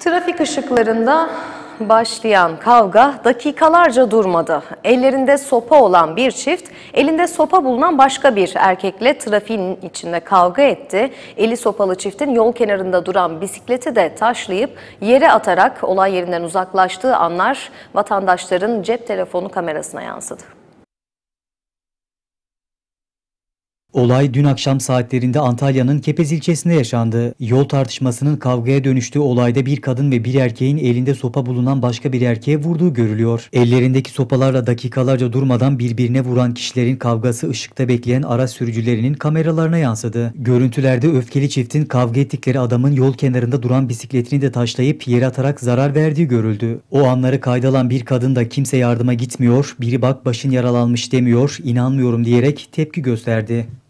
Trafik ışıklarında başlayan kavga dakikalarca durmadı. Ellerinde sopa olan bir çift, elinde sopa bulunan başka bir erkekle trafiğin içinde kavga etti. Eli sopalı çiftin yol kenarında duran bisikleti de taşlayıp yere atarak olay yerinden uzaklaştığı anlar vatandaşların cep telefonu kamerasına yansıdı. Olay dün akşam saatlerinde Antalya'nın Kepez ilçesinde yaşandı. Yol tartışmasının kavgaya dönüştüğü olayda bir kadın ve bir erkeğin elinde sopa bulunan başka bir erkeğe vurduğu görülüyor. Ellerindeki sopalarla dakikalarca durmadan birbirine vuran kişilerin kavgası ışıkta bekleyen araç sürücülerinin kameralarına yansıdı. Görüntülerde öfkeli çiftin kavga ettikleri adamın yol kenarında duran bisikletini de taşlayıp yere atarak zarar verdiği görüldü. O anları kaydalan bir kadın da kimse yardıma gitmiyor, biri bak başın yaralanmış demiyor, inanmıyorum diyerek tepki gösterdi.